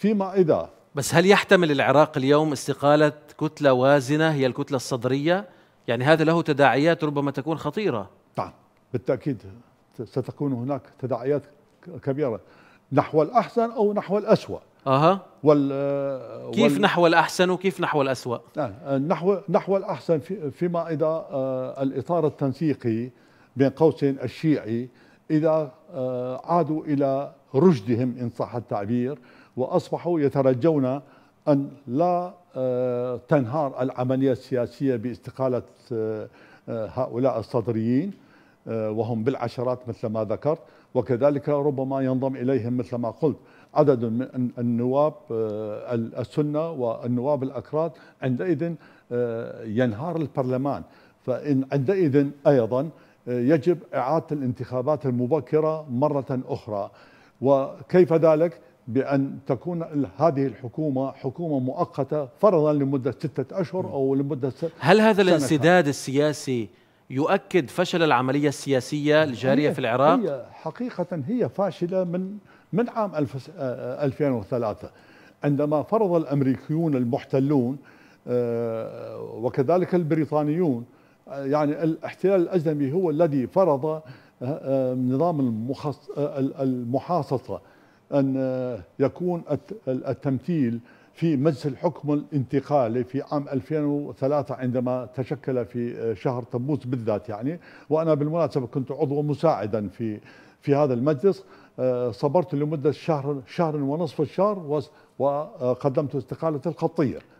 فيما إذا بس هل يحتمل العراق اليوم استقالة كتلة وازنة هي الكتلة الصدرية؟ يعني هذا له تداعيات ربما تكون خطيرة نعم بالتأكيد ستكون هناك تداعيات كبيرة نحو الأحسن أو نحو الأسوأ أها وال كيف وال نحو الأحسن وكيف نحو الأسوأ؟ نعم، نحو نحو الأحسن في فيما إذا آه، الإطار التنسيقي بين قوسين الشيعي إذا آه، عادوا إلى رشدهم إن صح التعبير وأصبحوا يترجون أن لا آه، تنهار العملية السياسية باستقالة آه، آه، هؤلاء الصدريين وهم بالعشرات مثل ما ذكرت وكذلك ربما ينضم إليهم مثل ما قلت عدد من النواب السنة والنواب الأكراد عندئذ ينهار البرلمان فإن عندئذ أيضا يجب إعادة الانتخابات المبكرة مرة أخرى وكيف ذلك؟ بأن تكون هذه الحكومة حكومة مؤقتة فرضا لمدة ستة أشهر أو لمدة سنة هل هذا الانسداد السياسي يؤكد فشل العملية السياسية الجارية هي في العراق؟ هي حقيقة هي فاشلة من من عام 2003 آه، عندما فرض الأمريكيون المحتلون آه، وكذلك البريطانيون آه، يعني الاحتلال الأجنبي هو الذي فرض نظام المحاصصة أن آه، يكون التمثيل في مجلس الحكم الانتقالي في عام 2003 عندما تشكل في آه، شهر تموز بالذات يعني وأنا بالمناسبة كنت عضو مساعدا في في هذا المجلس آه، صبرت لمدة شهر شهر ونصف الشهر وقدمت استقالة الخطية